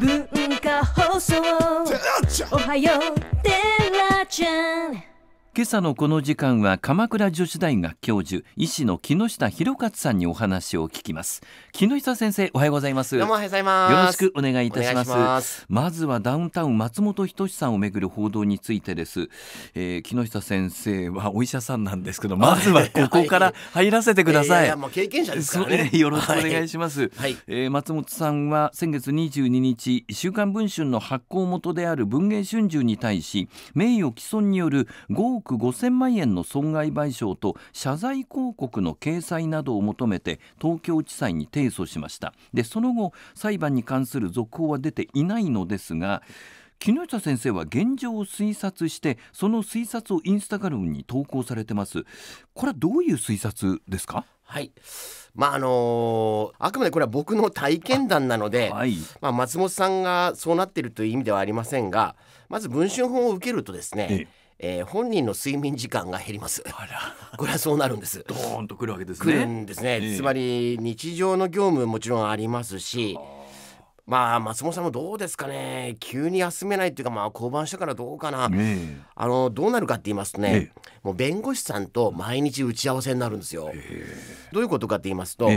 文化放送おはようデラちゃん今朝のこの時間は鎌倉女子大学教授医師の木下博勝さんにお話を聞きます木下先生おはようございますどうもおはようございますよろしくお願いいたしますまずはダウンタウン松本人志さんをめぐる報道についてです、えー、木下先生はお医者さんなんですけどまずはここから入らせてください、はい、いやいやもう経験者ですからねよろしくお願いします、はいはえー、松本さんは先月22日週刊文春の発行元である文藝春秋に対し名誉毀損による豪億5000万円の損害賠償と謝罪広告の掲載などを求めて東京地裁に提訴しましたでその後裁判に関する続報は出ていないのですが木下先生は現状を推察してその推察をインスタグラムに投稿されてますこれはどういう推察ですかはいまああのー、あくまでこれは僕の体験談なので、はい、まあ、松本さんがそうなっているという意味ではありませんがまず文春法を受けるとですね、えええー、本人の睡眠時間が減ります。これはそうなるんです。ドーンとくるわけですね。るんですね。えー、つまり日常の業務もちろんありますし。まあ松本さんもどうですかね急に休めないっていうかまあ降板したからどうかな、えー、あのどうなるかって言いますとね、えー、もう弁護士さんと毎日打ち合わせになるんですよ。どういうことかって言いますと、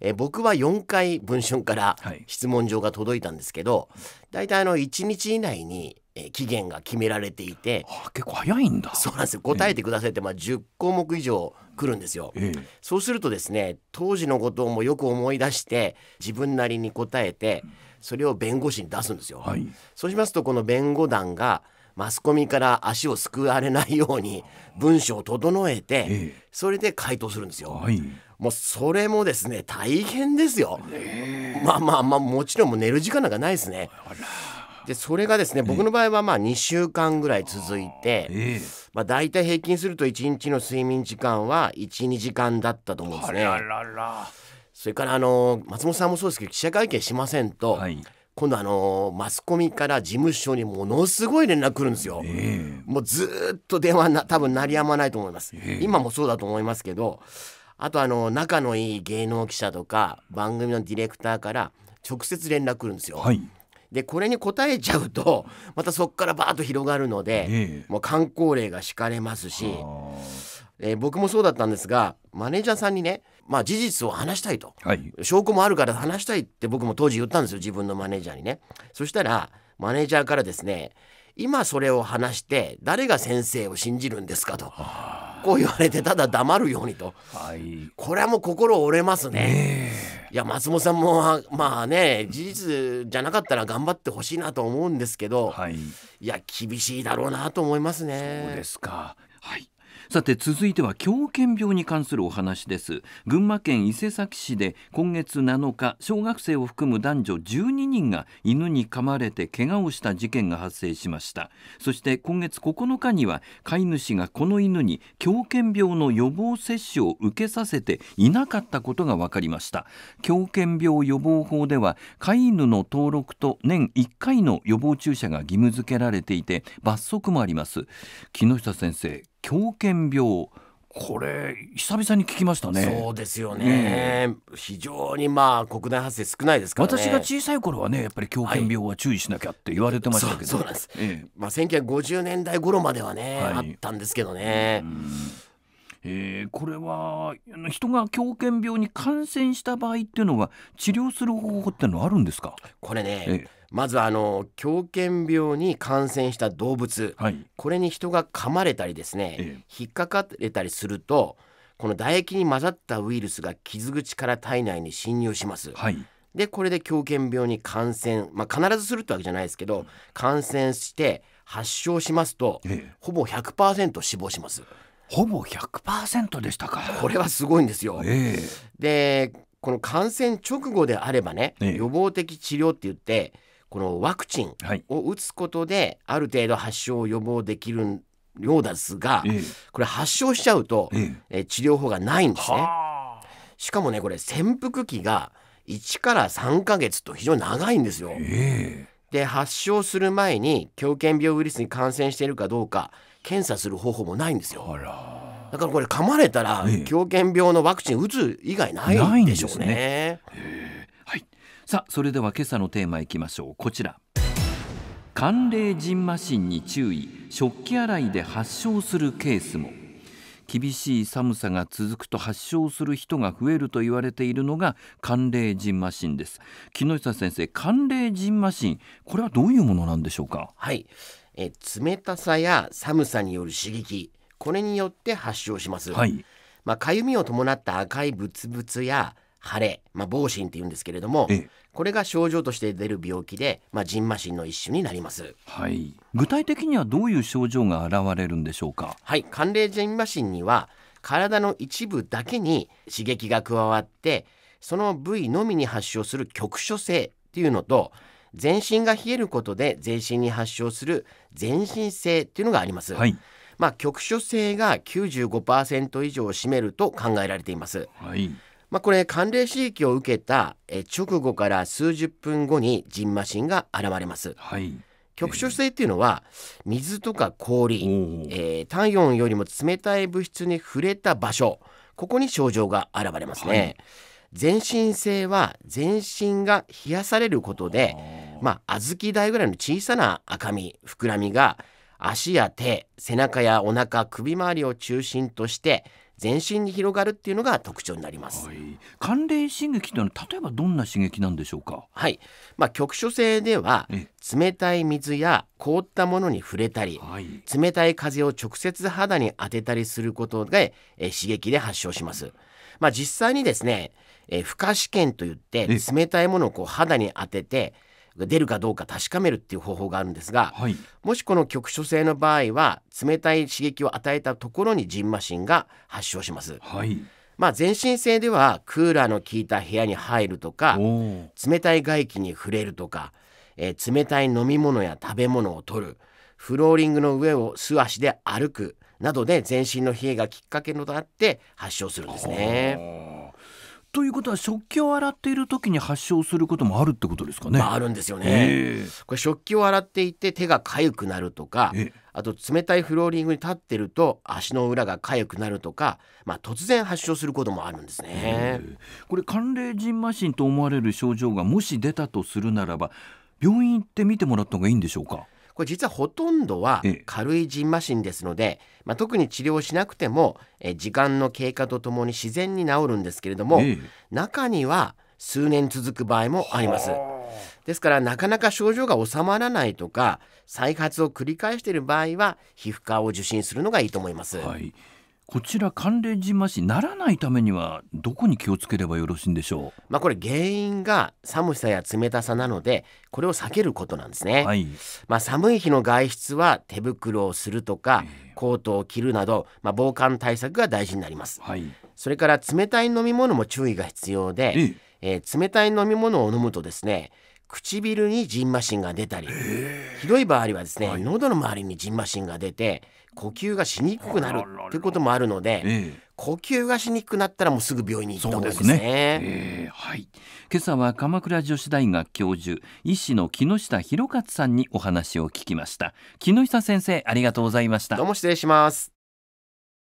え僕は4回文春から質問状が届いたんですけど、はい、大体あの1日以内にえ期限が決められていて、はあ、結構早いんだそうなんですよ答えてくださいって、まあ、10項目以上来るんですよ、ええ、そうするとですね当時のことをもよく思い出して自分なりに答えてそれを弁護士に出すんですよ、はい、そうしますとこの弁護団がマスコミから足をすくわれないように文章を整えて、え、それで回答するんですよ、はいもうそれもですね大変ですよ。まあまあまあもちろんもう寝る時間なんかないですね。でそれがですね僕の場合はまあ2週間ぐらい続いて、えー、まあ、大体平均すると1日の睡眠時間は12時間だったと思うんですね。らららそれからあの松本さんもそうですけど記者会見しませんと、はい、今度あのマスコミから事務所にものすごい連絡来るんですよ。えー、もうずっと電話な多分鳴りやまないと思います、えー。今もそうだと思いますけどあとあの仲のいい芸能記者とか番組のディレクターから直接連絡来るんですよ。はいでこれに応えちゃうと またそこからバーッと広がるので、えもう観光令が敷かれますし、えー、僕もそうだったんですがマネージャーさんにね、まあ、事実を話したいと、はい、証拠もあるから話したいって僕も当時言ったんですよ自分のマネージャーにね。そしたらマネージャーからですね今それを話して誰が先生を信じるんですかとこう言われてただ黙るようにと、はい、これはもう心折れますねねいや松本さんもまあね事実じゃなかったら頑張ってほしいなと思うんですけど、はい、いや厳しいだろうなと思いますね。そうですかはいさて続いては狂犬病に関するお話です群馬県伊勢崎市で今月7日小学生を含む男女12人が犬に噛まれて怪我をした事件が発生しましたそして今月9日には飼い主がこの犬に狂犬病の予防接種を受けさせていなかったことが分かりました狂犬病予防法では飼い犬の登録と年1回の予防注射が義務付けられていて罰則もあります木下先生狂犬病これ久々に聞きましたねそうですよね、うん、非常にまあ国内発生少ないですから、ね、私が小さい頃はねやっぱり狂犬病は注意しなきゃって言われてましたけど、はい、そうええ、まあ1950年代頃まではね、はい、あったんですけどね、えー、これは人が狂犬病に感染した場合っていうのは治療する方法ってのはあるんですかこれね、ええまずあの狂犬病に感染した動物、はい、これに人が噛まれたりですね、ええ、引っかかれたりするとこの唾液に混ざったウイルスが傷口から体内に侵入します。はい、でこれで狂犬病に感染、まあ、必ずするってわけじゃないですけど感染して発症しますと、ええ、ほぼ100%死亡します。ほぼ100%でしたか。これはすごいんですよ。え、でこの感染直後であればね、予防的治療って言ってこのワクチンを打つことで、ある程度発症を予防できるようですが、ええ、これ発症しちゃうと、ええ、治療法がないんですね。しかもねこれ潜伏期が1から3ヶ月と非常に長いんですよ。で発症する前に狂犬病ウイルスに感染しているかどうか検査する方法もないんですよ。だからこれ噛まれたら、狂犬病のワクチン打つ以外ないんでしょうね。さあそれでは今朝のテーマいきましょうこちら寒冷じんましんに注意食器洗いで発症するケースも厳しい寒さが続くと発症する人が増えると言われているのが寒冷じんましんです木下先生寒冷じんましんこれはどういうものなんでしょうかはいえ冷たさや寒さによる刺激これによって発症しますはいまあ、痒みを伴った赤いブツブツや腫れ、まあ、防疹って言うんですけれども、ええ、これが症状として出る病気で、まあ、ジンマシンの一種になります、はい、具体的にはどういう症状が現れるんでしょうかはい寒冷ジンマシンには体の一部だけに刺激が加わってその部位のみに発症する局所性っていうのと全身が冷えることで全身に発症する全身性っていうのがあります、はいまあ、局所性が95%以上を占めると考えられています、はいまあ、これ寒冷刺激を受けた直後から数十分後にじんましんが現れます。はい局所性っていうのは水とか氷、えー、体温よりも冷たい物質に触れた場所ここに症状が現れますね。はい全身性は全身が冷やされることで、まあ、小豆大ぐらいの小さな赤み膨らみが足や手背中やお腹首周りを中心として全身に広がるっていうのが特徴になります、はい、寒冷刺激というのは例えばどんな刺激なんでしょうかはい、まあ、局所性では冷たい水や凍ったものに触れたり、はい、冷たい風を直接肌に当てたりすることで、え刺激で発症します、まあ、実際にですね、えー、不可試験といって冷たいものをこう肌に当ててが出るかどうか確かめるっていう方法があるんですが、はい、もしこの局所性の場合は冷たい刺激を与えたところにジンマシンが発症します。はいまあ、全身性ではクーラーの効いた部屋に入るとか冷たい外気に触れるとか、えー、冷たい飲み物や食べ物を取るフローリングの上を素足で歩くなどで全身の冷えがきっかけとなって発症するんですね。ということは食器を洗っている時に発症することもあるってことですかね、まあ、あるんですよね、えー、これ食器を洗っていて手が痒くなるとか、あと冷たいフローリングに立ってると足の裏が痒くなるとか、まあ、突然発症することもあるんですね、えー、これ寒冷じんまと思われる症状がもし出たとするならば病院行って見てもらった方がいいんでしょうかこれ実はほとんどは軽いじんましんですので、まあ、特に治療しなくても、え時間の経過とともに自然に治るんですけれども、中には数年続く場合もあります。ですからなかなか症状が治まらないとか再発を繰り返している場合は皮膚科を受診するのがいいと思います。はいこちら寒冷じましならないためにはどこに気をつければよろしいんでしょうまあこれ原因が寒さや冷たさなのでこれを避けることなんですね、はい、まあ寒い日の外出は手袋をするとかコートを着るなどまあ防寒対策が大事になります、はい、それから冷たい飲み物も注意が必要で、え冷たい飲み物を飲むとですね唇にジンマシンが出たり、ひどい場合はですね、喉の周りにジンマシンが出て呼吸がしにくくなるということもあるので、ええ、呼吸がしにくくなったらもうすぐ病院に行った方がいいですね、ねえー、はい。今朝は鎌倉女子大学教授医師の木下博勝さんにお話を聞きました木下先生ありがとうございましたどうも失礼します